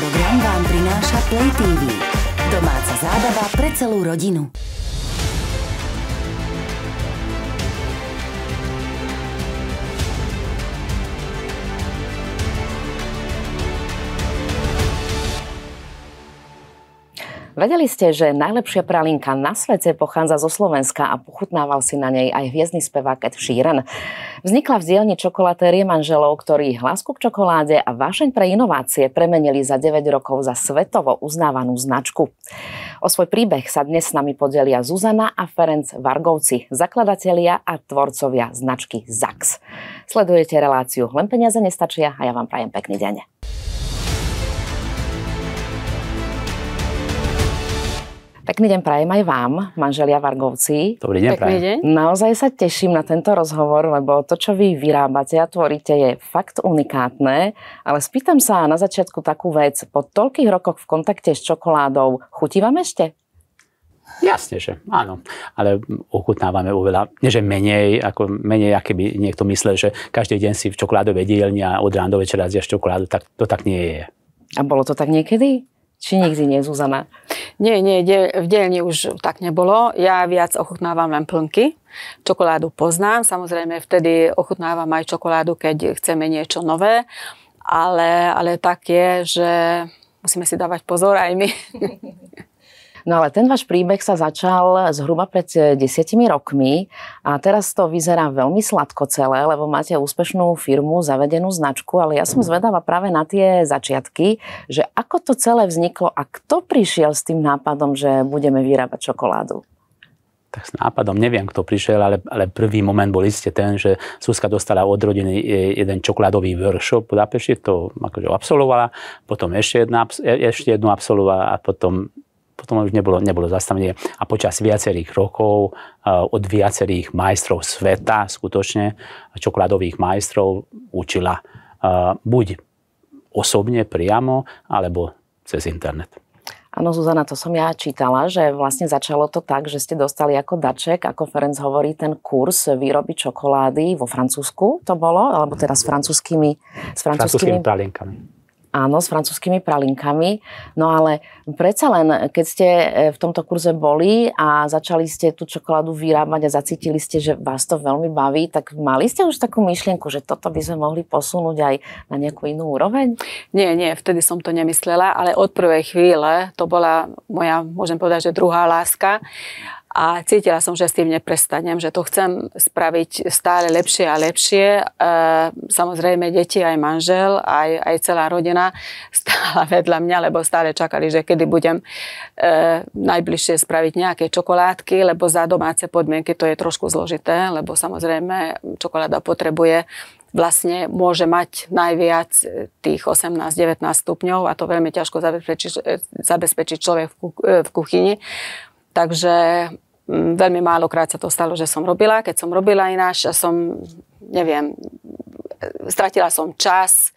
program vám prináša Play TV. Domáca zábava pre celú rodinu. Vedeli ste, že najlepšia pralinka na svete pochádza zo Slovenska a pochutnával si na nej aj hviezdny spevák Ed Sheeran. Vznikla v dielni čokolatérie manželov, ktorí hlásku k čokoláde a vášeň pre inovácie premenili za 9 rokov za svetovo uznávanú značku. O svoj príbeh sa dnes s nami podelia Zuzana a Ferenc Vargovci, zakladatelia a tvorcovia značky ZAX. Sledujete reláciu Len peniaze nestačia a ja vám prajem pekný deň. Pekný deň prajem aj vám, manželia Vargovci. Dobrý deň, Pekný deň. Naozaj sa teším na tento rozhovor, lebo to, čo vy vyrábate a tvoríte, je fakt unikátne. Ale spýtam sa na začiatku takú vec. Po toľkých rokoch v kontakte s čokoládou, chutí vám ešte? Jasne, že áno. Ale ochutnávame oveľa, neže že menej, ako menej, aké by niekto myslel, že každý deň si v čokoládovej dielni a od rána do večera zjaš čokoládu, tak to tak nie je. A bolo to tak niekedy? Či nikdy nie, Zuzana? Nie, nie, v dielni už tak nebolo. Ja viac ochutnávam len plnky. Čokoládu poznám, samozrejme vtedy ochutnávam aj čokoládu, keď chceme niečo nové, ale, ale tak je, že musíme si dávať pozor aj my. No ale ten váš príbeh sa začal zhruba pred e, desiatimi rokmi a teraz to vyzerá veľmi sladko celé, lebo máte úspešnú firmu, zavedenú značku, ale ja som zvedáva práve na tie začiatky, že ako to celé vzniklo a kto prišiel s tým nápadom, že budeme vyrábať čokoládu? tak s nápadom, neviem, kto prišiel, ale, ale prvý moment bol iste ten, že Suska dostala od rodiny jeden čokoládový workshop v Budapešti, to akože absolvovala, potom ešte, jedna, e, ešte jednu absolvovala a potom potom už nebolo, nebolo zastavenie. A počas viacerých rokov eh, od viacerých majstrov sveta, skutočne čokoládových majstrov, učila eh, buď osobne, priamo, alebo cez internet. Áno, Zuzana, to som ja čítala, že vlastne začalo to tak, že ste dostali ako daček, ako Ferenc hovorí, ten kurz výroby čokolády vo Francúzsku to bolo, alebo teda s francúzskými... S francúzskými, francúzskými pralienkami Áno, s francúzskými pralinkami. No ale predsa len, keď ste e, v tomto kurze boli a začali ste tú čokoládu vyrábať a zacítili ste, že vás to veľmi baví, tak mali ste už takú myšlienku, že toto by sme mohli posunúť aj na nejakú inú úroveň? Nie, nie, vtedy som to nemyslela, ale od prvej chvíle to bola moja, môžem povedať, že druhá láska a cítila som, že s tým neprestanem, že to chcem spraviť stále lepšie a lepšie. E, samozrejme, deti, aj manžel, aj, aj celá rodina stála vedľa mňa, lebo stále čakali, že kedy budem e, najbližšie spraviť nejaké čokoládky, lebo za domáce podmienky to je trošku zložité, lebo samozrejme čokoláda potrebuje vlastne môže mať najviac tých 18-19 stupňov a to veľmi ťažko zabezpečiť zabezpečí človek v e, kuchyni. Takže mm, veľmi málokrát sa to stalo, že som robila. Keď som robila ináč, a som, neviem, stratila som čas,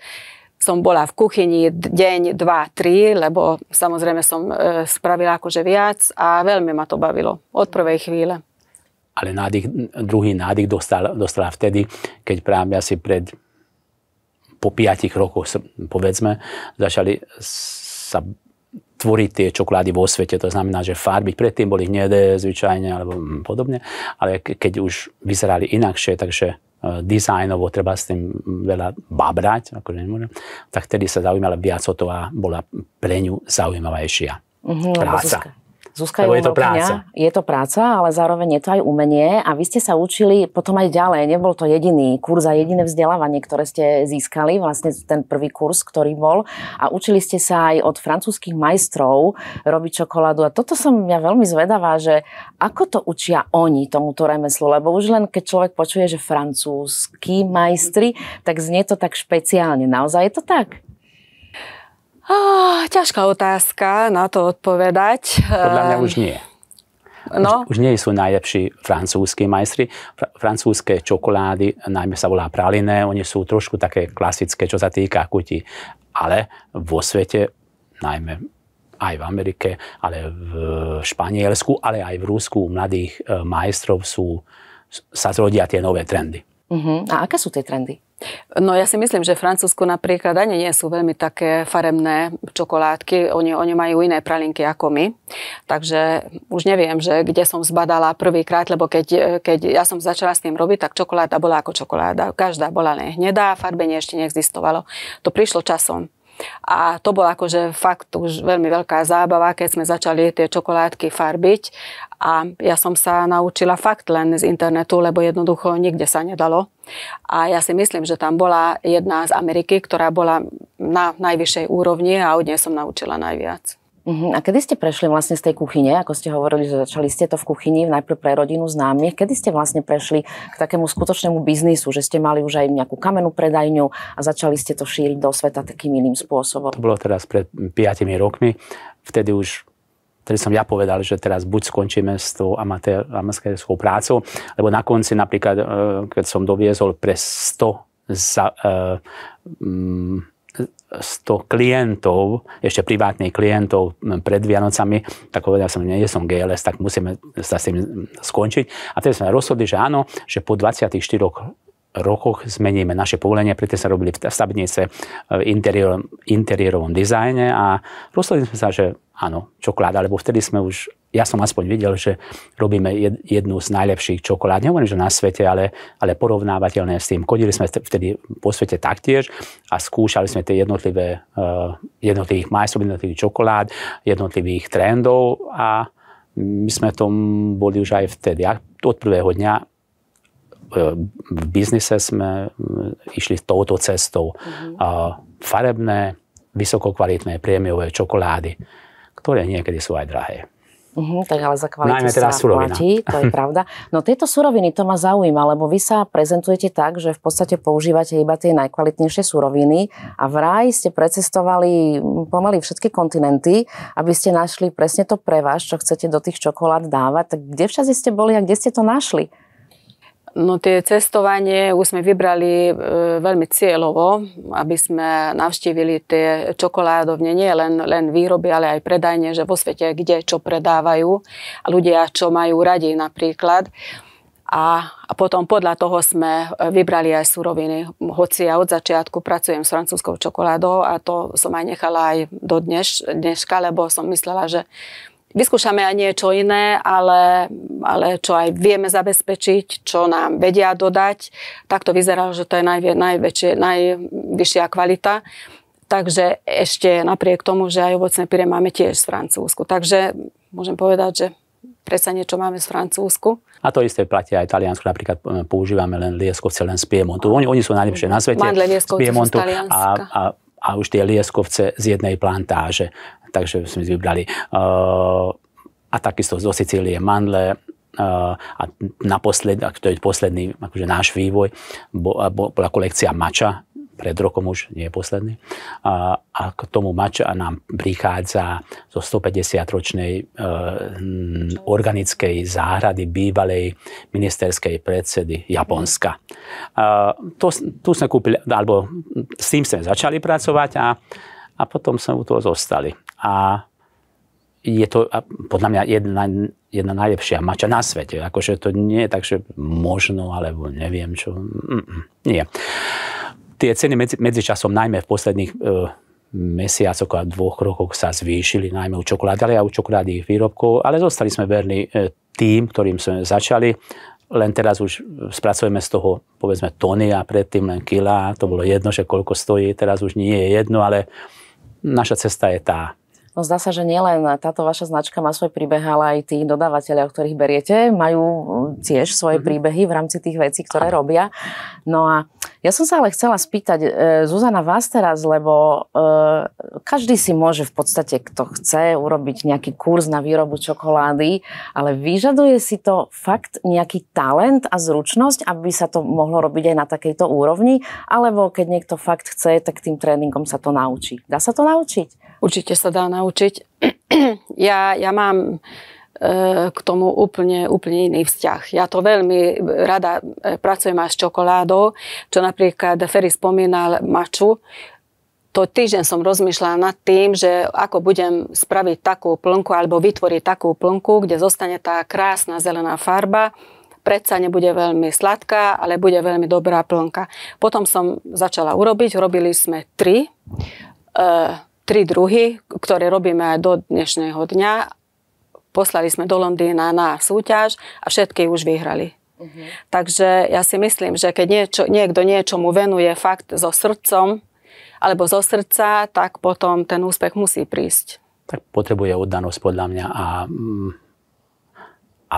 som bola v kuchyni deň, dva, tri, lebo samozrejme som e, spravila akože viac a veľmi ma to bavilo od prvej chvíle. Ale nádych, druhý nádych dostala, dostala vtedy, keď práve asi pred po piatich rokoch, povedzme, začali sa tvoriť tie čokolády vo svete. To znamená, že farby predtým boli hnedé zvyčajne alebo mm, podobne, ale keď už vyzerali inakšie, takže e, dizajnovo treba s tým mm, veľa babrať, akože nemôžem, tak vtedy sa zaujímala viac o to a bola pre ňu zaujímavejšia. Mm-hmm, práca. Zuzka je, je to práca. Je to práca, ale zároveň je to aj umenie a vy ste sa učili potom aj ďalej. Nebol to jediný kurz a jediné vzdelávanie, ktoré ste získali, vlastne ten prvý kurz, ktorý bol. A učili ste sa aj od francúzských majstrov robiť čokoládu. A toto som ja veľmi zvedavá, že ako to učia oni tomuto remeslu, lebo už len keď človek počuje, že francúzskí majstri, tak znie to tak špeciálne. Naozaj je to tak? Oh, ťažká otázka na to odpovedať. Podľa mňa už ehm, nie. No. Už, už nie sú najlepší francúzskí majstri. Fra, francúzske čokolády, najmä sa volá praliné, oni sú trošku také klasické, čo sa týka kutí. Ale vo svete, najmä aj v Amerike, ale v Španielsku, ale aj v Rusku mladých eh, majstrov sú, sa zrodia tie nové trendy. Uh-huh. A aké sú tie trendy? No ja si myslím, že Francúzsko napríklad ani nie sú veľmi také faremné čokoládky. Oni, oni majú iné pralinky ako my. Takže už neviem, že kde som zbadala prvýkrát, lebo keď, keď ja som začala s tým robiť, tak čokoláda bola ako čokoláda. Každá bola len hnedá, farbenie ešte neexistovalo. To prišlo časom. A to bola akože fakt už veľmi veľká zábava, keď sme začali tie čokoládky farbiť. A ja som sa naučila fakt len z internetu, lebo jednoducho nikde sa nedalo. A ja si myslím, že tam bola jedna z Ameriky, ktorá bola na najvyššej úrovni a od nej som naučila najviac. Uh-huh. A kedy ste prešli vlastne z tej kuchyne, ako ste hovorili, že začali ste to v kuchyni, najprv pre rodinu známych, kedy ste vlastne prešli k takému skutočnému biznisu, že ste mali už aj nejakú kamenú predajňu a začali ste to šíriť do sveta takým iným spôsobom? To bolo teraz pred 5 rokmi, vtedy už Tedy som ja povedal, že teraz buď skončíme s tou amatérskou prácou, lebo na konci napríklad, eh, keď som doviezol pre 100 za, uh, 100 klientov, ešte privátnych klientov pred Vianocami, tak povedal som, nie som GLS, tak musíme sa s tým skončiť. A tedy sme rozhodli, že áno, že po 24 rokoch zmeníme naše povolenie, preto sa robili v stavebnice e, v interiér, interiérovom dizajne a rozhodli sme sa, že áno, čokoláda, lebo vtedy sme už, ja som aspoň videl, že robíme jednu z najlepších čokolád, nehovorím, že na svete, ale, ale porovnávateľné s tým. Kodili sme vtedy po svete taktiež a skúšali sme tie jednotlivé, e, jednotlivých majstrov, jednotlivých čokolád, jednotlivých trendov a my sme tom boli už aj vtedy. Ja od prvého dňa v biznise sme mm, išli touto cestou. Uh-huh. Farebné, vysokokvalitné priemiové čokolády, ktoré niekedy sú aj drahé. Uhum, tak ale za kvalitu Najmä teda sa surovina. platí, to je pravda. No tieto suroviny, to ma zaujíma, lebo vy sa prezentujete tak, že v podstate používate iba tie najkvalitnejšie suroviny a ráji ste precestovali pomaly všetky kontinenty, aby ste našli presne to pre vás, čo chcete do tých čokolád dávať. Tak kde všade ste boli a kde ste to našli? No tie cestovanie už sme vybrali e, veľmi cieľovo, aby sme navštívili tie čokoládovne, nie len, len výroby, ale aj predajne, že vo svete kde čo predávajú a ľudia čo majú radi napríklad. A, a potom podľa toho sme e, vybrali aj suroviny. Hoci ja od začiatku pracujem s francúzskou čokoládou a to som aj nechala aj do dneš, dneška, lebo som myslela, že Vyskúšame aj niečo iné, ale, ale čo aj vieme zabezpečiť, čo nám vedia dodať, tak to že to je najvie, najväčšie, najvyššia kvalita. Takže ešte napriek tomu, že aj ovocné pire máme tiež z Francúzsku. Takže môžem povedať, že predsa niečo máme z Francúzsku. A to isté platí aj Taliansku, napríklad e, používame len lieskovce len z Piemontu. Oni, oni sú najlepšie na svete Mandle, z Piemontu a, a, a už tie lieskovce z jednej plantáže takže sme si vybrali eh, a takisto zo Sicílie mandle eh, a naposled, a to je posledný akože náš vývoj, bola kolekcia mača, pred rokom už nie je posledný. A, a k tomu mača nám prichádza zo 150-ročnej e, eh, organickej záhrady bývalej ministerskej predsedy Japonska. Mhm. A, to, tu sme kúpili, alebo s tým sme začali pracovať a, a potom sme u toho zostali a je to podľa mňa jedna, jedna najlepšia mača na svete. Akože to nie je tak, že možno, alebo neviem čo. Mm-mm, nie. Tie ceny medzi, medzičasom, najmä v posledných e, mesiacoch a dvoch rokoch sa zvýšili, najmä u čokolády, ale aj u čokoládnych výrobkov, ale zostali sme verní e, tým, ktorým sme začali. Len teraz už spracujeme z toho, povedzme, tony a predtým len kila. To bolo jedno, že koľko stojí. Teraz už nie je jedno, ale naša cesta je tá No zdá sa, že nielen táto vaša značka má svoj príbeh, ale aj tí dodávateľia, o ktorých beriete, majú mm, tiež svoje mm-hmm. príbehy v rámci tých vecí, ktoré robia. No a ja som sa ale chcela spýtať, e, Zuzana, vás teraz, lebo e, každý si môže v podstate, kto chce, urobiť nejaký kurz na výrobu čokolády, ale vyžaduje si to fakt nejaký talent a zručnosť, aby sa to mohlo robiť aj na takejto úrovni, alebo keď niekto fakt chce, tak tým tréningom sa to naučí. Dá sa to naučiť? určite sa dá naučiť. ja, ja mám e, k tomu úplne, úplne iný vzťah. Ja to veľmi rada e, pracujem aj s čokoládou, čo napríklad Ferry spomínal maču. To týždeň som rozmýšľala nad tým, že ako budem spraviť takú plnku alebo vytvoriť takú plnku, kde zostane tá krásna zelená farba, predsa nebude veľmi sladká, ale bude veľmi dobrá plnka. Potom som začala urobiť, robili sme tri. E, tri druhy, ktoré robíme do dnešného dňa. Poslali sme do Londýna na súťaž a všetky už vyhrali. Uh-huh. Takže ja si myslím, že keď niečo, niekto niečomu venuje fakt so srdcom alebo zo srdca, tak potom ten úspech musí prísť. Tak potrebuje oddanosť podľa mňa a mm,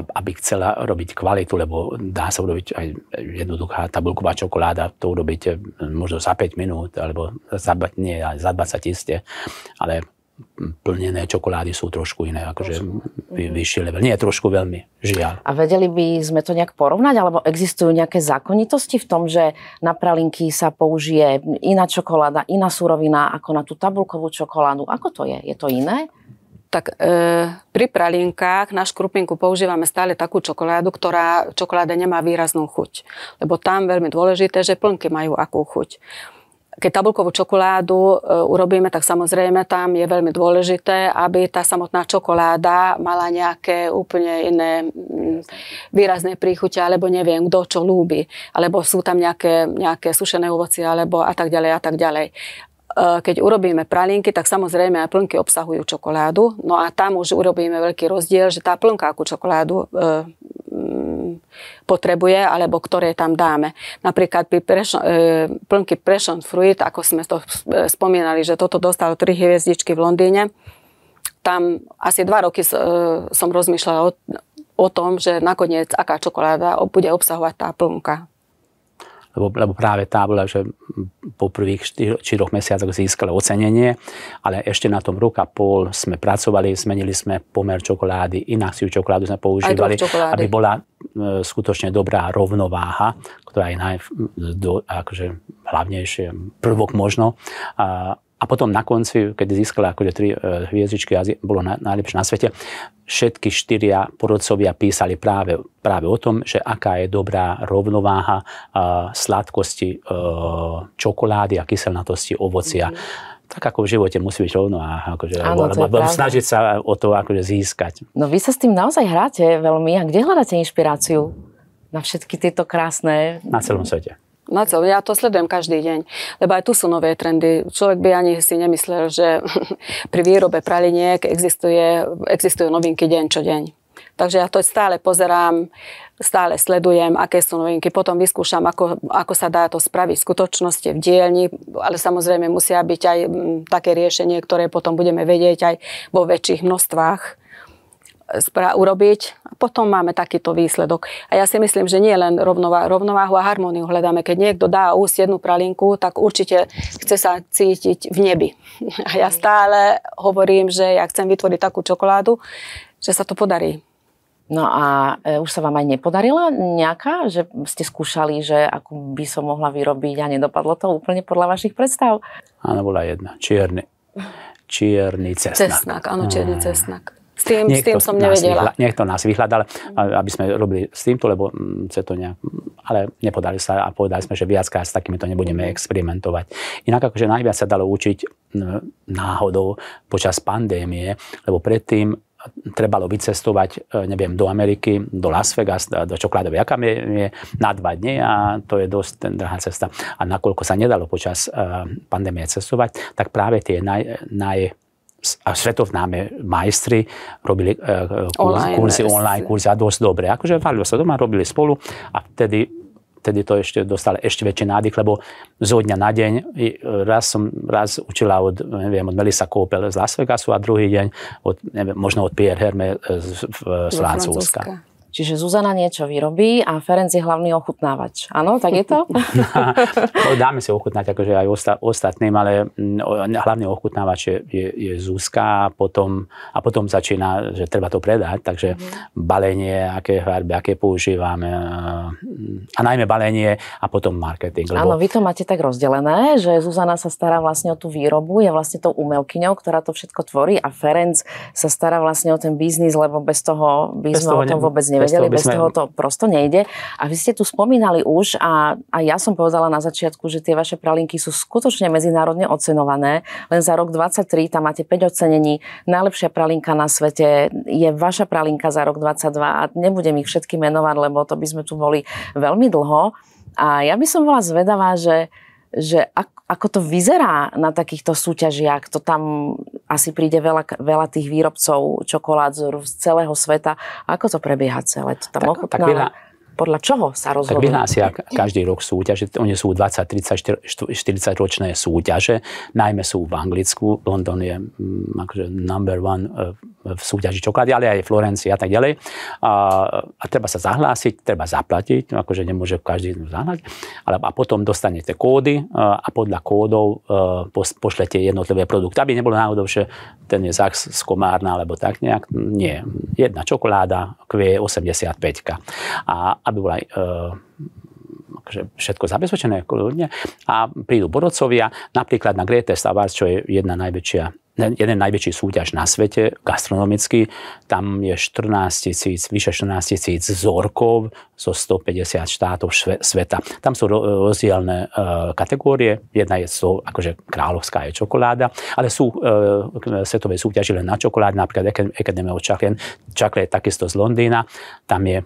aby chcela robiť kvalitu, lebo dá sa urobiť aj jednoduchá tabulková čokoláda, to urobiť e, možno za 5 minút, alebo za, nie, za 20 iste, ale plnené čokolády sú trošku iné, akože vy, vyšší level. Nie, trošku veľmi, žiaľ. A vedeli by sme to nejak porovnať, alebo existujú nejaké zákonitosti v tom, že na pralinky sa použije iná čokoláda, iná surovina ako na tú tabulkovú čokoládu? Ako to je? Je to iné? Tak e, pri pralinkách na škrupinku používame stále takú čokoládu, ktorá čokoláda nemá výraznú chuť. Lebo tam veľmi dôležité, že plnky majú akú chuť. Keď tabulkovú čokoládu e, urobíme, tak samozrejme tam je veľmi dôležité, aby tá samotná čokoláda mala nejaké úplne iné m, výrazné príchuťa, alebo neviem, kto čo lúbi, alebo sú tam nejaké, nejaké sušené ovoci, alebo a tak ďalej a tak ďalej. Eh, keď urobíme pralinky, tak samozrejme aj plnky obsahujú čokoládu. No a tam už urobíme veľký rozdiel, že tá plnka ako čokoládu eh, mm, potrebuje, alebo ktoré tam dáme. Napríklad pri prešo, e, plnky Prešon Fruit, ako sme to spomínali, že toto dostalo 3 hviezdičky v Londýne, tam asi 2 roky e, som rozmýšľala o, o tom, že nakoniec aká čokoláda bude obsahovať tá plnka lebo, lebo práve tá bola, že po prvých 4 mesiacoch získala ocenenie, ale ešte na tom rok a pol sme pracovali, zmenili sme pomer čokolády, inakciu čokoládu sme používali, aby bola e, skutočne dobrá rovnováha, ktorá je naj, do, akože hlavnejšie prvok možno. A, a potom na konci, keď získala akože tri e, hviezdičky a bolo na, najlepšie na svete, všetky štyria porodcovia písali práve, práve o tom, že aká je dobrá rovnováha e, sladkosti e, čokolády a kyselnatosti ovocia. Mm-hmm tak ako v živote musí byť rovno a akože, ano, alebo, alebo snažiť sa o to akože získať. No vy sa s tým naozaj hráte veľmi a kde hľadáte inšpiráciu na všetky tieto krásne... Na celom svete. Na cel, ja to sledujem každý deň, lebo aj tu sú nové trendy. Človek by ani si nemyslel, že pri výrobe praliniek existuje, existujú novinky deň čo deň. Takže ja to stále pozerám, stále sledujem, aké sú novinky. Potom vyskúšam, ako, ako sa dá to spraviť v skutočnosti, v dielni, ale samozrejme musia byť aj mm, také riešenie, ktoré potom budeme vedieť aj vo väčších množstvách urobiť a potom máme takýto výsledok. A ja si myslím, že nie len rovnová, rovnováhu a harmóniu hľadáme. Keď niekto dá úst jednu pralinku, tak určite chce sa cítiť v nebi. A ja stále hovorím, že ja chcem vytvoriť takú čokoládu, že sa to podarí. No a e, už sa vám aj nepodarila nejaká, že ste skúšali, že ako by som mohla vyrobiť a nedopadlo to úplne podľa vašich predstav? Áno, bola jedna. Čierny. Čierny cesnak. Cesnak, áno, čierny cesnak. S tým, s tým som nevedela. Vyhľa, niekto nás vyhľadal, aby sme robili s týmto, lebo mm, sa to nejak, ale nepodali sa a povedali sme, že viackrát s to nebudeme mhm. experimentovať. Inak akože najviac sa dalo učiť mm, náhodou počas pandémie, lebo predtým e, trebalo vycestovať, e, neviem, do Ameriky, do Las Vegas, e, do čokoládovej akamie, na dva dni a to je dosť drahá cesta. A nakoľko sa nedalo počas pandémie cestovať, tak práve tie naj, naj a svetovnáme majstri robili uh, kurzy e, online, kurzy a dosť dobre. Akože valilo sa doma, robili spolu a vtedy vtedy to ešte dostali ešte väčší nádych, lebo zo dňa na deň, raz som raz učila od, neviem, od Melisa Koupel z Las Vegasu a druhý deň od, neviem, možno od Pierre Herme z, z, z Francúzska. Čiže Zuzana niečo vyrobí a Ferenc je hlavný ochutnávač. Áno, tak je to? No, dáme si ochutnať akože aj osta- ostatným, ale mm, hlavný ochutnávač je, je, je Zuzka a potom, a potom začína, že treba to predať, takže mm. balenie, aké farby, aké používame a najmä balenie a potom marketing. Lebo... Áno, vy to máte tak rozdelené, že Zuzana sa stará vlastne o tú výrobu, je vlastne tou umelkyňou, ktorá to všetko tvorí a Ferenc sa stará vlastne o ten biznis, lebo bez toho by bez sme toho o tom ne... vôbec nevedeli vedeli, bez toho, bez toho to prosto nejde. A vy ste tu spomínali už a, a ja som povedala na začiatku, že tie vaše pralinky sú skutočne medzinárodne ocenované. Len za rok 23 tam máte 5 ocenení. Najlepšia pralinka na svete je vaša pralinka za rok 22 a nebudem ich všetky menovať, lebo to by sme tu boli veľmi dlho. A ja by som bola zvedavá, že že ako, ako to vyzerá na takýchto súťažiach, to tam asi príde veľa, veľa tých výrobcov čokolád z celého sveta. Ako to prebieha celé? To tam tak, tak veľa, podľa čoho sa rozhodujú? Tak vyhrá si každý rok súťaže. Oni sú 20, 30, 40 ročné súťaže. Najmä sú v Anglicku. London je mm, akože number one eh, v súťaži čokolády, ale aj Florencii a tak ďalej. A, a treba sa zahlásiť, treba zaplatiť, no akože nemôže každý zahlásiť. Ale, a potom dostanete kódy a podľa kódov e, pošlete jednotlivé produkty. Aby nebolo náhodou, že ten je Zax z Komárna alebo tak nejak. Nie. Jedna čokoláda, Q85. A aby bola e, že akože všetko zabezpečené kľudne. A prídu borodcovia, napríklad na Grete Stavars, čo je jedna najväčšia jeden najväčší súťaž na svete, gastronomicky. Tam je 14 tisíc, vyše 14 tisíc vzorkov zo 150 štátov šve, sveta. Tam sú rozdielne e, kategórie. Jedna je to, akože kráľovská je čokoláda, ale sú e, svetové súťaže len na čokoláde, napríklad Academy of Chocolate, Chocolate takisto z Londýna. Tam je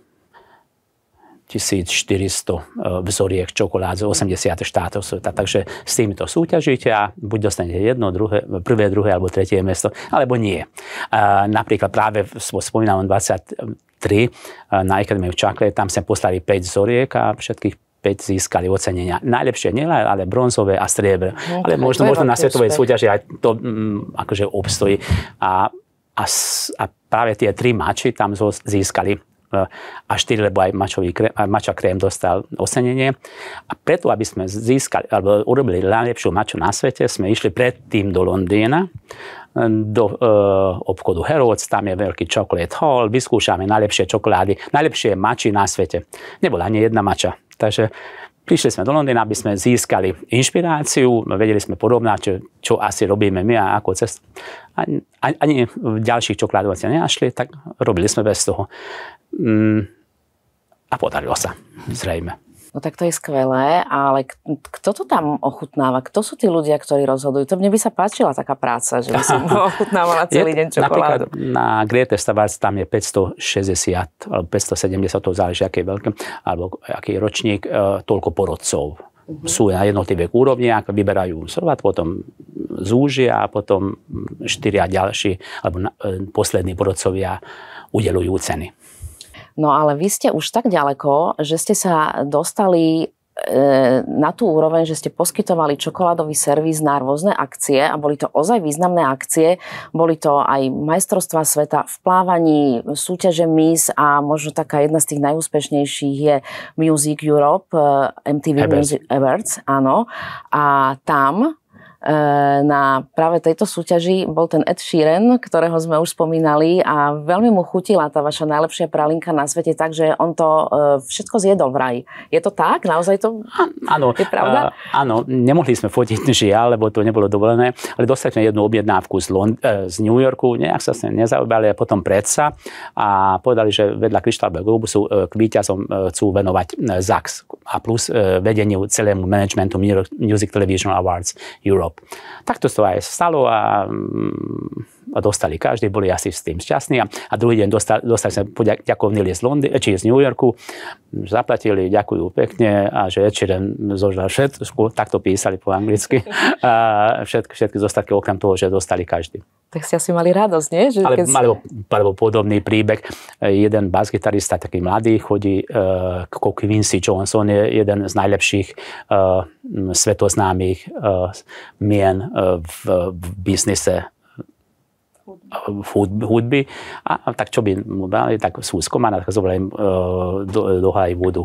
1400 e, vzoriek čokolád z 80 štátov sveta. Takže s týmito súťažíte a buď dostanete jedno, druhé, prvé, druhé alebo tretie miesto, alebo nie. E, napríklad práve spomínam 23 e, na Academy v Čakle, tam sme poslali 5 vzoriek a všetkých 5 získali ocenenia. Najlepšie nie ale bronzové a striebre. No, ale možno, možno na svetovej súťaži aj to mm, akože obstojí. A, a, a práve tie tri mači tam získali a 4, lebo aj, mačový krém, aj mača krém dostal ocenenie. A preto, aby sme získali, alebo urobili najlepšiu maču na svete, sme išli predtým do Londýna, do e, obchodu Herods, tam je veľký chocolate hall, vyskúšame najlepšie čokolády, najlepšie mači na svete. Nebola ani jedna mača. Takže Prišli sme do Londýna, aby sme získali inšpiráciu, vedeli sme porovnať, čo, čo asi robíme my a ako cestu. Ani, ani v ďalších čokoládovacích nenašli, tak robili sme bez toho mm, a podarilo sa, zrejme. No tak to je skvelé, ale k- kto to tam ochutnáva? Kto sú tí ľudia, ktorí rozhodujú? To mne by sa páčila taká práca, že by som ochutnávala celý je, deň čokoládu. Na Grete Stavars tam je 560 alebo 570, to záleží, aký je veľký, alebo aký je ročník, e, toľko porodcov. Uh-huh. sú na jednotlivých úrovniach, vyberajú srovať, potom zúžia a potom štyria ďalší, alebo na, e, poslední porodcovia udelujú ceny. No ale vy ste už tak ďaleko, že ste sa dostali e, na tú úroveň, že ste poskytovali čokoládový servis na rôzne akcie a boli to ozaj významné akcie. Boli to aj majstrovstvá sveta v plávaní, súťaže MIS a možno taká jedna z tých najúspešnejších je Music Europe, e, MTV Music Awards, áno. A tam E, na práve tejto súťaži bol ten Ed Sheeran, ktorého sme už spomínali a veľmi mu chutila tá vaša najlepšia pralinka na svete, takže on to e, všetko zjedol v raj. Je to tak? Naozaj to ano, je pravda? E, áno, nemohli sme fotiť žiaľ, lebo to nebolo dovolené, ale dostali sme jednu objednávku z, Lond- z New Yorku, nejak sa s ním nezaujímali, a potom predsa a povedali, že vedľa Krištába Globusu k víťazom chcú venovať ZAX a plus vedeniu celému managementu Music Television Awards Europe. Takto sa aj stalo a mm, a dostali každý, boli asi s tým šťastní. A a druhý deň dostali, dostali sme ďakovný list z, Londýn, či z New Yorku, zaplatili, ďakujú pekne a že Ečeren zožal všetko, tak to písali po anglicky, a všetky, všetky zostatky okrem toho, že dostali každý. Tak ste asi mali radosť, nie? Že Ale, keď... alebo, alebo podobný príbeh. Jeden basgitarista, taký mladý, chodí e, uh, ako Quincy Johnson, je jeden z najlepších uh, svetoznámych uh, mien uh, v, v biznise hudby. A, a tak čo by mu dali, tak sú úzkom tak zobrali im e, do, do vodu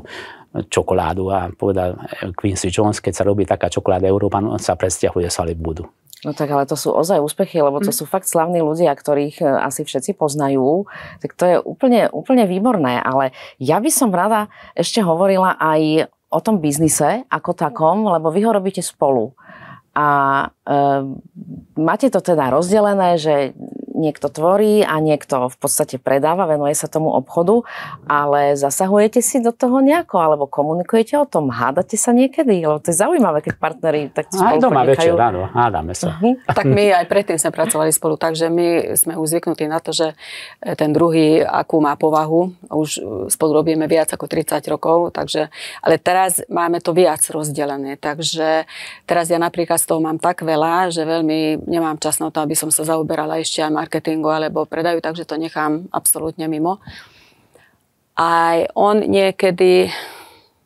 čokoládu a povedal e, Quincy Jones, keď sa robí taká čokoláda Európa, on sa presťahuje z budu. No tak ale to sú ozaj úspechy, lebo to mm. sú fakt slavní ľudia, ktorých e, asi všetci poznajú. Tak to je úplne, úplne výborné, ale ja by som rada ešte hovorila aj o tom biznise ako takom, lebo vy ho robíte spolu. A e, máte to teda rozdelené, že niekto tvorí a niekto v podstate predáva, venuje sa tomu obchodu, ale zasahujete si do toho nejako, alebo komunikujete o tom, hádate sa niekedy, lebo to je zaujímavé, keď partneri tak spolu Aj doma večer, áno, hádame sa. Uh-huh. Tak my aj predtým sme pracovali spolu, takže my sme už zvyknutí na to, že e, ten druhý, akú má povahu, už e, spolu robíme viac ako 30 rokov, takže, ale teraz máme to viac rozdelené, takže teraz ja napríklad z toho mám tak veľa, že veľmi nemám čas na to, aby som sa zaoberala ešte aj Mark marketingu alebo predajú, takže to nechám absolútne mimo. Aj on niekedy,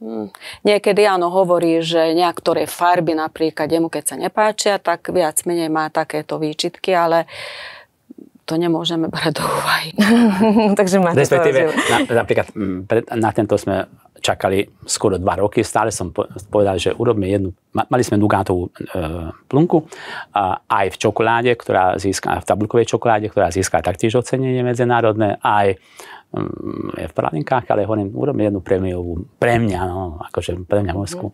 hm, niekedy áno, hovorí, že niektoré farby napríklad jemu, keď sa nepáčia, tak viac menej má takéto výčitky, ale to nemôžeme brať do úvahy. Takže máte Respektíve, na, napríklad hm, na tento sme čakali skoro dva roky, stále som povedal, že urobme jednu, mali sme nugátovú e, plunku, a aj v čokoláde, ktorá získa, v tabulkovej čokoláde, ktorá získa taktiež ocenenie medzinárodné, aj mm, v pralinkách, ale hovorím, urobme jednu premiovú, pre mňa, no, akože pre mňa morskú.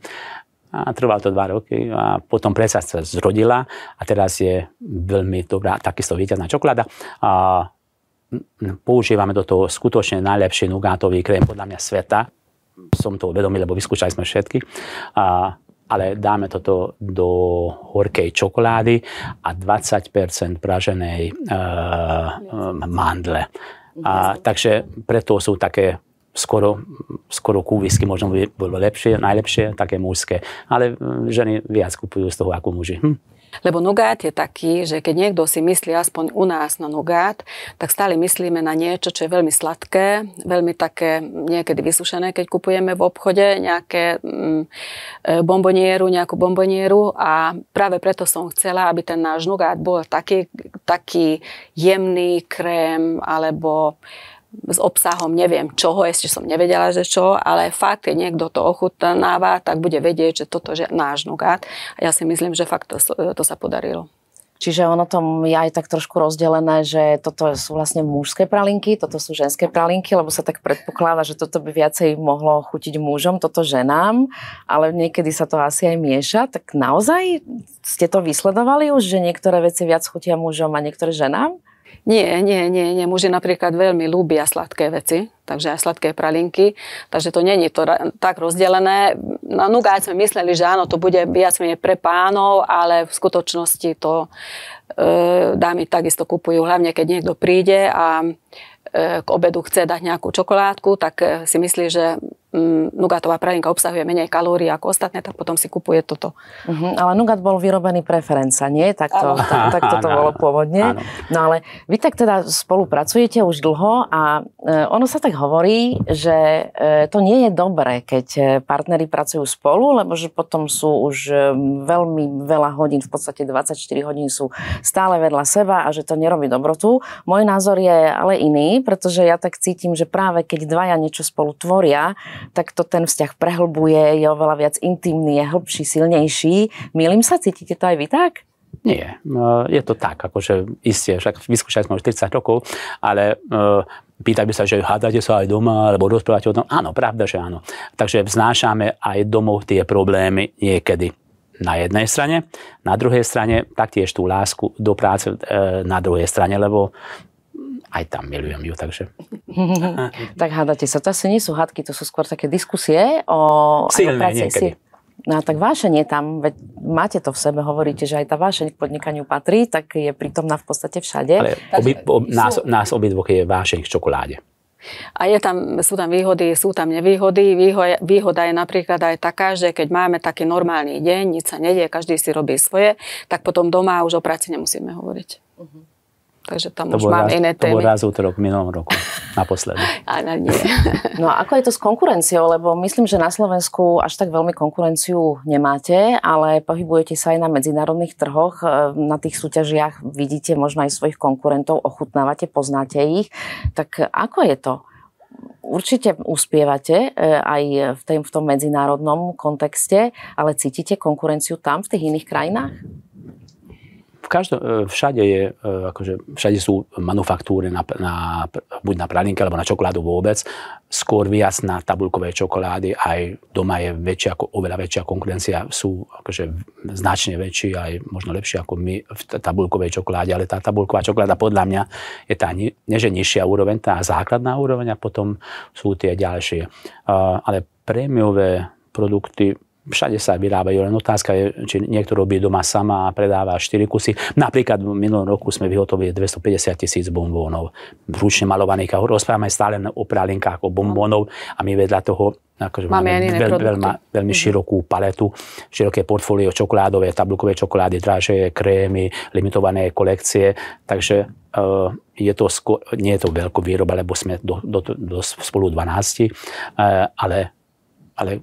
A trvalo to dva roky a potom predsa sa zrodila a teraz je veľmi dobrá, takisto víťazná čokoláda. A používame do toho skutočne najlepší nugátový krém podľa mňa sveta som to uvedomil, lebo vyskúšali sme všetky. A, ale dáme toto do horkej čokolády a 20% praženej e, e, mandle. A, takže preto sú také skoro, skoro kúvisky možno by bolo lepšie, najlepšie, také mužské. Ale e, ženy viac kupujú z toho ako muži. Hm. Lebo nugát je taký, že keď niekto si myslí aspoň u nás na nugát, tak stále myslíme na niečo, čo je veľmi sladké, veľmi také niekedy vysušené, keď kupujeme v obchode nejaké mm, e, bombonieru, nejakú bombonieru a práve preto som chcela, aby ten náš nugát bol taký, taký jemný krém alebo s obsahom neviem čoho, ešte som nevedela, že čo, ale fakt, keď niekto to ochutnáva, tak bude vedieť, že toto je náš nugát. A ja si myslím, že fakt to, to sa podarilo. Čiže ono tom je aj tak trošku rozdelené, že toto sú vlastne mužské pralinky, toto sú ženské pralinky, lebo sa tak predpokladá, že toto by viacej mohlo chutiť mužom, toto ženám, ale niekedy sa to asi aj mieša. Tak naozaj ste to vysledovali už, že niektoré veci viac chutia mužom a niektoré ženám? Nie, nie, nie, nie. Muži napríklad veľmi ľúbia sladké veci, takže aj sladké pralinky, takže to není to tak rozdelené. Na nugáť sme mysleli, že áno, to bude viac menej pre pánov, ale v skutočnosti to e, dámy takisto kupujú, hlavne keď niekto príde a e, k obedu chce dať nejakú čokoládku, tak e, si myslí, že Mm, nugatová pralinka obsahuje menej kalórií ako ostatné, tak potom si kupuje toto. Uh-huh, ale nugat bol vyrobený preferenca, nie? Takto, tak, takto to bolo pôvodne. Ano. No ale vy tak teda spolupracujete už dlho a e, ono sa tak hovorí, že e, to nie je dobré, keď e, partnery pracujú spolu, lebo že potom sú už e, veľmi veľa hodín, v podstate 24 hodín sú stále vedľa seba a že to nerobí dobrotu. Môj názor je ale iný, pretože ja tak cítim, že práve keď dvaja niečo spolu tvoria, tak to ten vzťah prehlbuje, je oveľa viac intimný, je hlbší, silnejší. Milím sa, cítite to aj vy tak? Nie, no, je to tak, akože isté, však vyskúšali sme už 30 rokov, ale e, pýtať by sa, že hádate sa aj doma, alebo rozprávate o tom. Áno, pravda, že áno. Takže vznášame aj domov tie problémy niekedy na jednej strane, na druhej strane taktiež tú lásku do práce e, na druhej strane, lebo aj tam milujem ju, takže. tak hádate sa. To asi nie sú hádky, to sú skôr také diskusie o... Silné o práci. niekedy. No a tak vášenie tam, veď máte to v sebe, hovoríte, že aj tá vášeň k podnikaniu patrí, tak je prítomná v podstate všade. Ale obi, ob, nás, sú... nás obidvoch je vášeň k čokoláde. A je tam, sú tam výhody, sú tam nevýhody. Výhoda, výhoda je napríklad aj taká, že keď máme taký normálny deň, nič sa nedie, každý si robí svoje, tak potom doma už o práci nemusíme hovoriť. Uh-huh. Takže tam to už mám raz, iné témy. To bol raz útorok minulom roku, naposledy. Áno, nie. no a ako je to s konkurenciou? Lebo myslím, že na Slovensku až tak veľmi konkurenciu nemáte, ale pohybujete sa aj na medzinárodných trhoch. E, na tých súťažiach vidíte možno aj svojich konkurentov, ochutnávate, poznáte ich. Tak ako je to? Určite uspievate e, aj v v tom medzinárodnom kontexte, ale cítite konkurenciu tam, v tých iných krajinách? každom, e, všade, je, e, akože, všade sú manufaktúry na, na, buď na pralinke alebo na čokoládu vôbec, skôr viac na tabulkové čokolády, aj doma je väčšia, ako, oveľa väčšia konkurencia, sú akože, značne väčší, aj možno lepšie ako my v tabulkovej čokoláde, ale tá tabulková čokoláda podľa mňa je tá, neže nižšia úroveň, tá základná úroveň a potom sú tie ďalšie. Ale prémiové produkty Všade sa vyrábajú, len otázka je, či niekto robí doma sama a predáva 4 kusy. Napríklad v minulom roku sme vyhotovili 250 tisíc bombónov ručne malovaných. A rozprávame stále o pralinkách, o bombónov a my vedľa toho akože máme, máme veľ, veľma, veľmi širokú paletu, široké portfólio čokoládové, tablukové čokolády, dražšie krémy, limitované kolekcie. Takže uh, je to skôr, nie je to veľkú výroba, lebo sme do, do, do, do spolu 12, uh, eh, ale, ale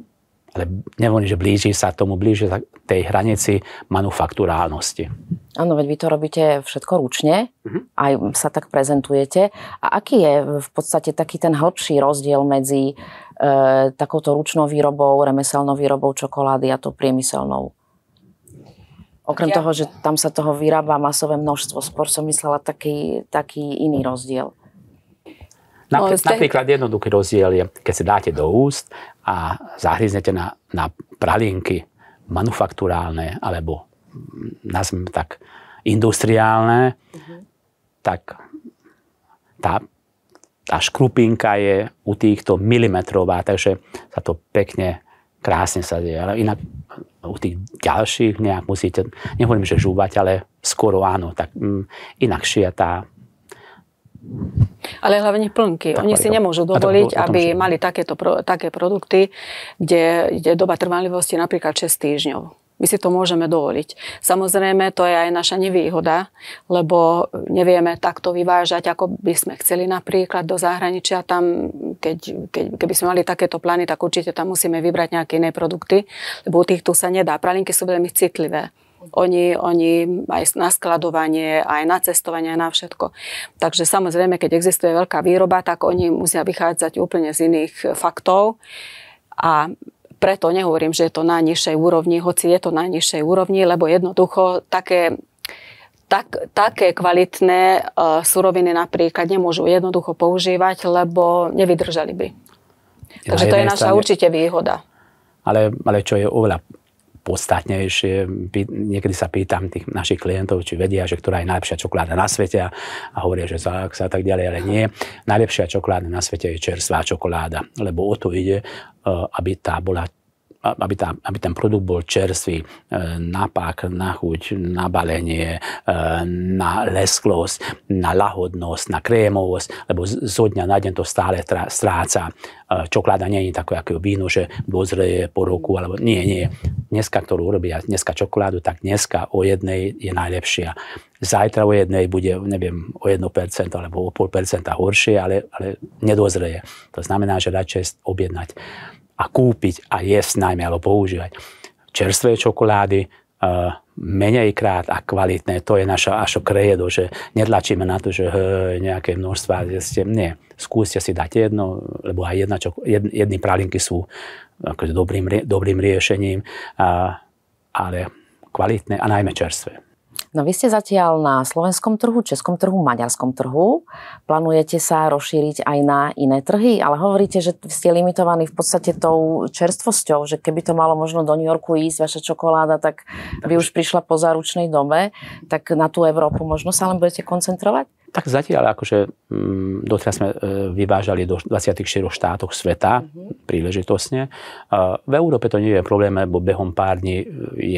ale nehovorím, že blíži sa tomu, blíži sa tej hranici manufakturálnosti. Áno, veď vy to robíte všetko ručne, mm-hmm. aj sa tak prezentujete. A aký je v podstate taký ten hĺbší rozdiel medzi e, takouto ručnou výrobou, remeselnou výrobou čokolády a tou priemyselnou? Okrem ja. toho, že tam sa toho vyrába masové množstvo, skôr som myslela taký, taký iný rozdiel. No, napríklad jednoduchý rozdiel je, keď si dáte do úst a zahryznete na, na pralinky manufakturálne alebo nazvime tak industriálne, uh-huh. tak tá, tá škrupinka je u týchto milimetrová, takže sa to pekne, krásne sa deje. Ale inak u tých ďalších nejak musíte, nehovorím, že žúvať, ale skoro áno, tak mm, inakšia tá ale hlavne plnky. Tak, Oni si nemôžu dovoliť, to, aby mali takéto, také produkty, kde, je doba trvanlivosti napríklad 6 týždňov. My si to môžeme dovoliť. Samozrejme, to je aj naša nevýhoda, lebo nevieme takto vyvážať, ako by sme chceli napríklad do zahraničia. Tam, keď, keď, keby sme mali takéto plány, tak určite tam musíme vybrať nejaké iné produkty, lebo u tých tu sa nedá. Pralinky sú veľmi citlivé. Oni, oni aj na skladovanie, aj na cestovanie, aj na všetko. Takže samozrejme, keď existuje veľká výroba, tak oni musia vychádzať úplne z iných faktov. A preto nehovorím, že je to na nižšej úrovni, hoci je to na nižšej úrovni, lebo jednoducho také, tak, také kvalitné uh, suroviny napríklad nemôžu jednoducho používať, lebo nevydržali by. Takže to je naša strane, určite výhoda. Ale, ale čo je oveľa podstatnejšie. Niekedy sa pýtam tých našich klientov, či vedia, že ktorá je najlepšia čokoláda na svete a hovoria, že sa, sa tak ďalej, ale nie. Najlepšia čokoláda na svete je čerstvá čokoláda, lebo o to ide, e, aby tá bola aby, tá, aby ten produkt bol čerstvý e, na pak, na chuť, na balenie, e, na lesklosť, na lahodnosť, na krémovosť, lebo zo dňa na deň to stále stráca. E, čokoláda nie je také ako víno, že dozrie po roku, alebo nie, nie. Dneska, ktorú robia dneska čokoládu, tak dneska o jednej je najlepšia. Zajtra o jednej bude, neviem, o 1% alebo o 0,5% horšie, ale, ale nedozrie. To znamená, že radšej objednať a kúpiť a jesť najmä, alebo používať. Čerstvé čokolády, eh, menej krát a kvalitné. To je naša ašo kredo, že netlačíme na to, že hej, eh, nejaké množstva. Ste, nie, skúste si dať jedno, lebo aj jedna, čok- jed, jedny pralinky sú eh, akože dobrým, dobrým riešením, a, ale kvalitné a najmä čerstvé. No vy ste zatiaľ na slovenskom trhu, českom trhu, maďarskom trhu. Plánujete sa rozšíriť aj na iné trhy, ale hovoríte, že ste limitovaní v podstate tou čerstvosťou, že keby to malo možno do New Yorku ísť, vaša čokoláda, tak by už prišla po záručnej dobe. Tak na tú Európu možno sa len budete koncentrovať? Tak zatiaľ akože m, mm, doteraz sme e, vyvážali do 24 štátoch sveta mm-hmm. príležitosne. V Európe to nie je problém, lebo behom pár dní e,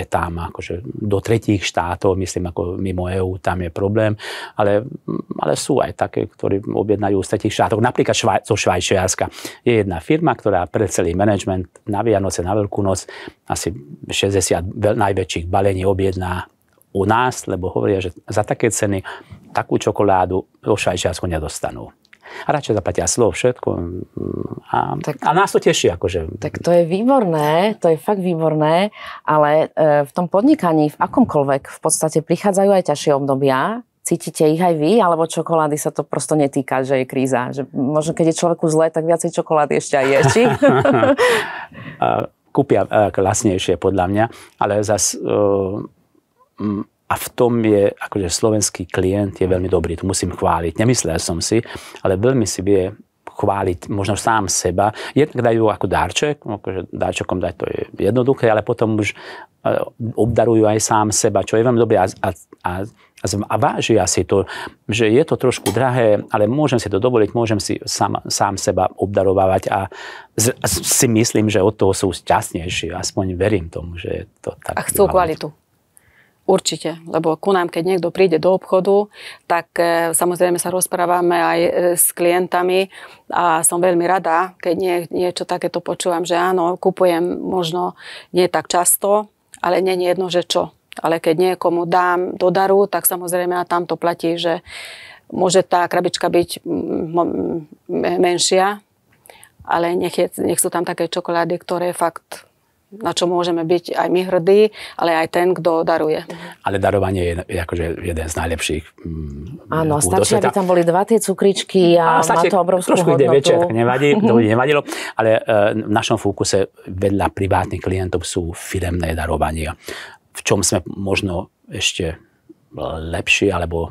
je tam akože do tretích štátov, myslím ako mimo EÚ tam je problém, ale, mm, ale sú aj také, ktorí objednajú z tretích štátov, napríklad švaj, zo Švajčiarska. Je jedna firma, ktorá pre celý management na Vianoce, na Veľkú noc asi 60 najväčších balení objedná u nás, lebo hovoria, že za také ceny takú čokoládu vo Švajčiarsku nedostanú. A radšej zaplatia slovo všetko. Mm, a, tak, a nás to teší. Akože. Tak to je výborné, to je fakt výborné, ale e, v tom podnikaní, v akomkoľvek, v podstate prichádzajú aj ťažšie obdobia, Cítite ich aj vy, alebo čokolády sa to prosto netýka, že je kríza? Že možno keď je človeku zle, tak viacej čokolády ešte aj ješi. Kúpia Kúpia e, klasnejšie podľa mňa, ale zase E, a v tom je, akože slovenský klient je veľmi dobrý, to musím chváliť. Nemyslel som si, ale veľmi si vie chváliť možno sám seba. Jednak dajú ako darček, akože darčekom dať to je jednoduché, ale potom už eh, obdarujú aj sám seba, čo je veľmi dobré a, a, a, a vážia si to, že je to trošku drahé, ale môžem si to dovoliť, môžem si sám, sám seba obdarovávať a z, si myslím, že od toho sú šťastnejší, aspoň verím tomu, že je to tak. A chcú kvalitu. Určite, lebo ku nám, keď niekto príde do obchodu, tak e, samozrejme sa rozprávame aj e, s klientami a som veľmi rada, keď nie, niečo takéto počúvam, že áno, kupujem možno nie tak často, ale nie je jedno, že čo. Ale keď niekomu dám do daru, tak samozrejme a tam to platí, že môže tá krabička byť mm, mm, mm, menšia, ale nech, je, nech sú tam také čokolády, ktoré fakt na čo môžeme byť aj my hrdí, ale aj ten, kto daruje. Ale darovanie je akože jeden z najlepších. Mm, Áno, stačí, aby tam boli dva tie cukričky a, a stačí, má to obrovskú trošku hodnotu. ide večer, tak nevadí, to by nevadilo, ale e, v našom fúkuse vedľa privátnych klientov sú firemné darovania, v čom sme možno ešte lepší, alebo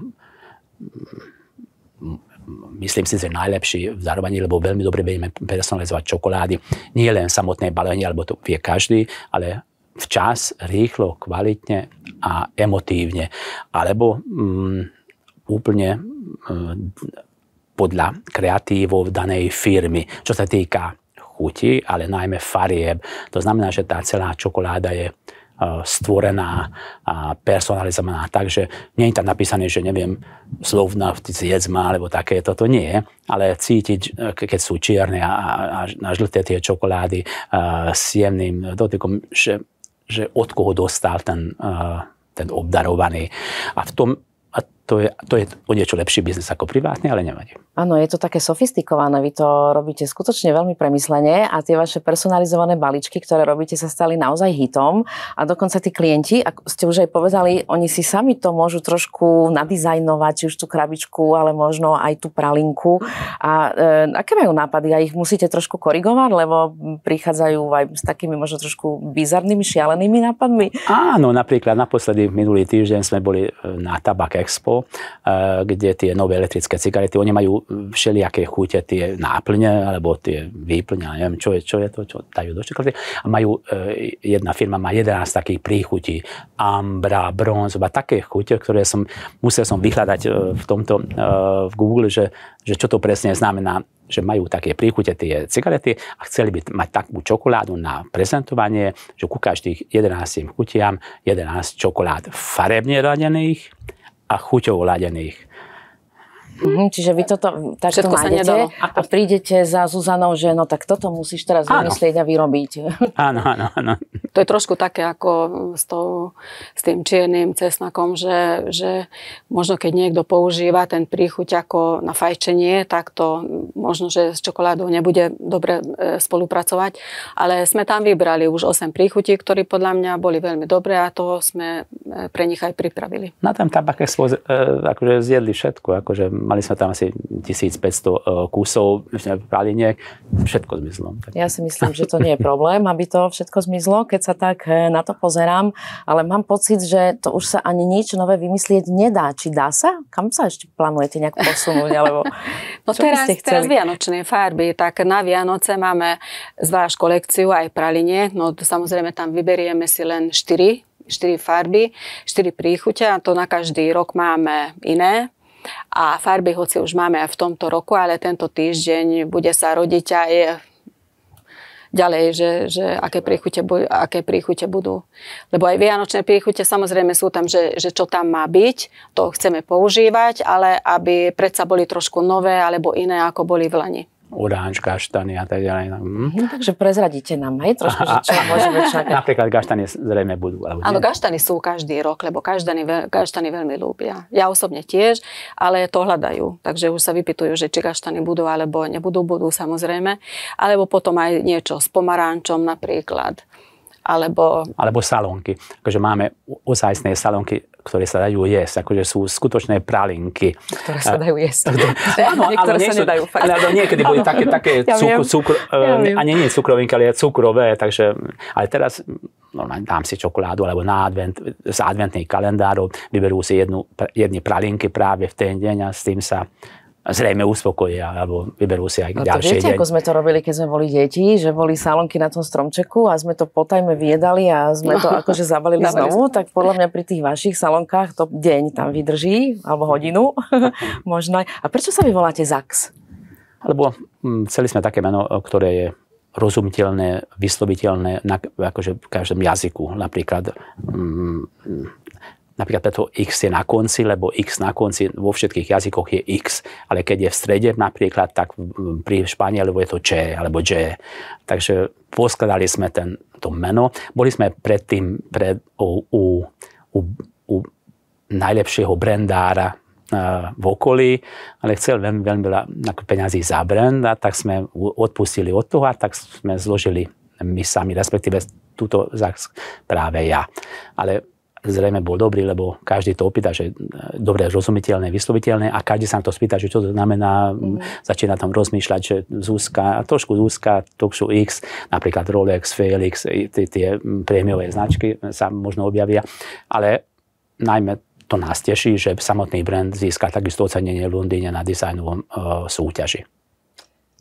myslím si, že najlepší v zároveň, lebo veľmi dobre vieme personalizovať čokolády. Nie len samotné balenie, alebo to vie každý, ale včas, rýchlo, kvalitne a emotívne. Alebo mm, úplne mm, podľa kreatívov danej firmy, čo sa týka chuti, ale najmä farieb. To znamená, že tá celá čokoláda je E, stvorená a personalizovaná tak, že nie je tam napísané, že neviem, slovna jedzma alebo také, toto nie je, ale cítiť, e, keď sú čierne a, a, a žlté tie čokolády a, e, s jemným dotykom, že, že od koho dostal ten, a, ten obdarovaný. A v tom a to je, to je o niečo lepší biznis ako privátny, ale nevadí. Áno, je to také sofistikované, vy to robíte skutočne veľmi premyslene a tie vaše personalizované balíčky, ktoré robíte, sa stali naozaj hitom a dokonca tí klienti, ako ste už aj povedali, oni si sami to môžu trošku nadizajnovať, či už tú krabičku, ale možno aj tú pralinku. A e, aké majú nápady? A ich musíte trošku korigovať, lebo prichádzajú aj s takými možno trošku bizarnými, šialenými nápadmi? Áno, napríklad naposledy minulý týždeň sme boli e, na Tabak Expo Slovensko, eh, kde tie nové elektrické cigarety, oni majú všelijaké chute, tie náplne, alebo tie výplne, neviem, čo je, čo je to, čo dajú do čokolády. A majú, eh, jedna firma má 11 takých príchutí, ambra, bronzová, také chute, ktoré som, musel som vyhľadať eh, v tomto, v Google, že, že čo to presne znamená že majú také príchute tie cigarety a chceli by mať takú čokoládu na prezentovanie, že ku každých 11 chutiam 11 čokolád farebne radených, a chuťou ladených. Mm-hmm. čiže vy toto takto Všetko nájdete a, a prídete za Zuzanou, že no tak toto musíš teraz áno. vymyslieť a vyrobiť. Áno, áno, áno. To je trošku také ako s, to, s tým čiernym cesnakom, že, že možno keď niekto používa ten príchuť ako na fajčenie, tak to možno, že s čokoládou nebude dobre e, spolupracovať. Ale sme tam vybrali už 8 príchutí, ktorí podľa mňa boli veľmi dobré a to sme e, pre nich aj pripravili. Na tom tabake sme akože zjedli všetko, akože mali sme tam asi 1500 e, kusov praline, všetko zmizlo. Ja si myslím, že to nie je problém, aby to všetko zmizlo, keď sa tak e, na to pozerám, ale mám pocit, že to už sa ani nič nové vymyslieť nedá. Či dá sa? Kam sa ešte plánujete nejak posunúť? Alebo no čo teraz, teraz vianočné farby, tak na Vianoce máme zvlášť kolekciu aj praline. no samozrejme tam vyberieme si len 4 4 farby, 4 príchuťa a to na každý rok máme iné. A farby, hoci už máme aj v tomto roku, ale tento týždeň bude sa rodiť aj ďalej, že, že aké, príchute, aké príchute budú. Lebo aj vianočné príchute samozrejme sú tam, že, že čo tam má byť, to chceme používať, ale aby predsa boli trošku nové alebo iné, ako boli v Lani oranž, kaštany a tak ďalej. No, hm? Mhm, takže prezradíte nám, hej, trošku, že čo môžeme čakať. Napríklad kaštany zrejme budú. Ale Áno, kaštany sú každý rok, lebo gaštany, kaštany veľmi ľúbia. Ja osobne tiež, ale to hľadajú. Takže už sa vypytujú, že či kaštany budú alebo nebudú, budú samozrejme. Alebo potom aj niečo s pomarančom napríklad. Alebo... alebo salónky. Takže máme ozajstné salónky ktoré sa dajú jesť, akože sú skutočné pralinky. Ktoré sa dajú jesť. Áno, ale, nie sa nedajú fakt. Ale, niekedy boli také, také ja cukru, cukru, ja e, a nie, nie cukrovinky, ale cukrové, takže, ale teraz normálne dám si čokoládu, alebo na advent, z adventných kalendárov vyberú si jednu, jedne pralinky práve v ten deň a s tým sa zrejme uspokojia alebo vyberú si aj no ďalšie viete, deň. ako sme to robili, keď sme boli deti, že boli salonky na tom stromčeku a sme to potajme viedali a sme to no, akože zabalili znovu, tak podľa mňa pri tých vašich salonkách to deň tam vydrží, alebo hodinu možno. A prečo sa vy voláte ZAX? Lebo mm, chceli sme také meno, ktoré je rozumiteľné, vysloviteľné na, akože v každom jazyku. Napríklad mm, Napríklad preto x je na konci, lebo x na konci vo všetkých jazykoch je x, ale keď je v strede napríklad, tak pri Španielu je to č alebo j. Takže poskladali sme ten, to meno. Boli sme predtým pred, u, u, u, u najlepšieho brandára eh, v okolí, ale chcel veľmi, veľmi veľa peňazí za brand a tak sme odpustili od toho a tak sme zložili my sami, respektíve túto práve ja. Ale zrejme bol dobrý, lebo každý to opýta, že e, dobre rozumiteľné, vysloviteľné a každý sa to spýta, že čo to znamená, mm. začína tam rozmýšľať, že zúska, trošku zúska, trošku X, napríklad Rolex, Felix, tie prémiové značky sa možno objavia, ale najmä to nás teší, že samotný brand získa takisto ocenenie v Londýne na dizajnovom e, súťaži.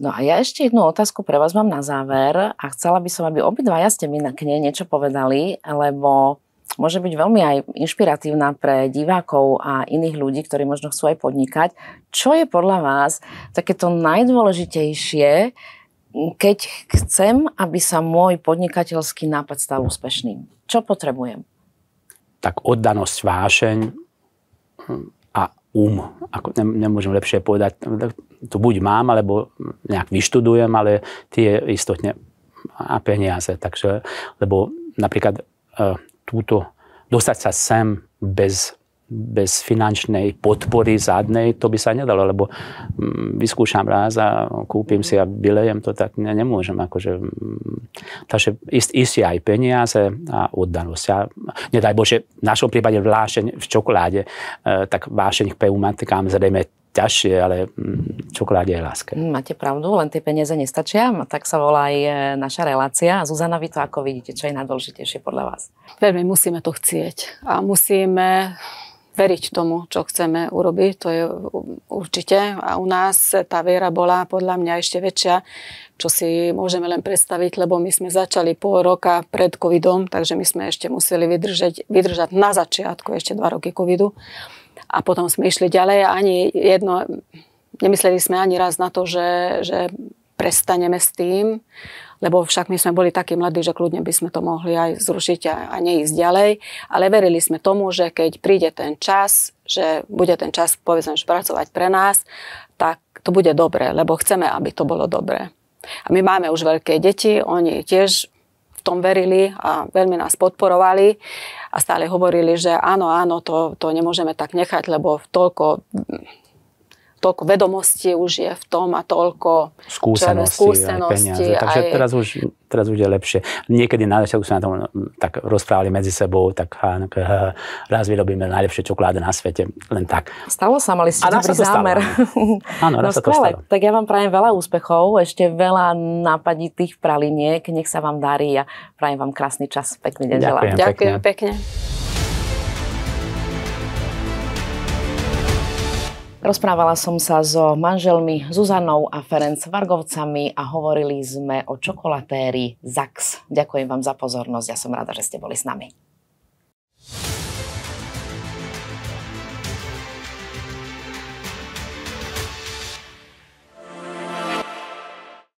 No a ja ešte jednu otázku pre vás mám na záver a chcela by som, aby ja ste mi na kne niečo povedali, lebo môže byť veľmi aj inšpiratívna pre divákov a iných ľudí, ktorí možno chcú aj podnikať. Čo je podľa vás takéto najdôležitejšie, keď chcem, aby sa môj podnikateľský nápad stal úspešným? Čo potrebujem? Tak oddanosť, vášeň hm, a um. Ako, ne, nemôžem lepšie povedať, to buď mám, alebo nejak vyštudujem, ale tie istotne a peniaze. Takže, lebo napríklad eh, túto, dostať sa sem bez bez finančnej podpory zadnej, to by sa nedalo, lebo mm, vyskúšam raz a kúpim si a vylejem to, tak ne, nemôžem. Akože, mm. takže ist, isté aj peniaze a oddanosť. A nedaj Bože, v našom prípade vlášeň v čokoláde, e, tak vášeň k pneumatikám zrejme ťažšie, ale mm, čokoláde je láska. Máte pravdu, len tie peniaze nestačia, tak sa volá aj e, naša relácia. Zuzana, vy to ako vidíte, čo je najdôležitejšie podľa vás? Veľmi musíme to chcieť a musíme veriť tomu, čo chceme urobiť, to je určite. A u nás tá viera bola podľa mňa ešte väčšia, čo si môžeme len predstaviť, lebo my sme začali pol roka pred covidom, takže my sme ešte museli vydržať, vydržať na začiatku ešte dva roky covidu. A potom sme išli ďalej a ani jedno, nemysleli sme ani raz na to, že, že prestaneme s tým, lebo však my sme boli takí mladí, že kľudne by sme to mohli aj zrušiť a, a neísť ďalej, ale verili sme tomu, že keď príde ten čas, že bude ten čas, povedzme, že pracovať pre nás, tak to bude dobre, lebo chceme, aby to bolo dobre. A my máme už veľké deti, oni tiež v tom verili a veľmi nás podporovali a stále hovorili, že áno, áno, to, to nemôžeme tak nechať, lebo toľko toľko vedomostí už je v tom a toľko skúsenosti, skúsenosti aj peniaze. Takže aj... Teraz, už, teraz už je lepšie. Niekedy na začiatku sme na tom mm, tak rozprávali medzi sebou, tak no, raz vyrobíme najlepšie čokoláda na svete, len tak. Stalo sa, mali ste dobrý zámer. Áno, raz no, sa to stalo. Tak ja vám prajem veľa úspechov, ešte veľa nápaditých praliniek, nech sa vám darí a prajem vám krásny čas, pekný deň. Ďakujem, Ďakujem pekne. pekne. Rozprávala som sa so manželmi Zuzanou a Ferenc Vargovcami a hovorili sme o čokolatérii Zax. Ďakujem vám za pozornosť, ja som rada, že ste boli s nami.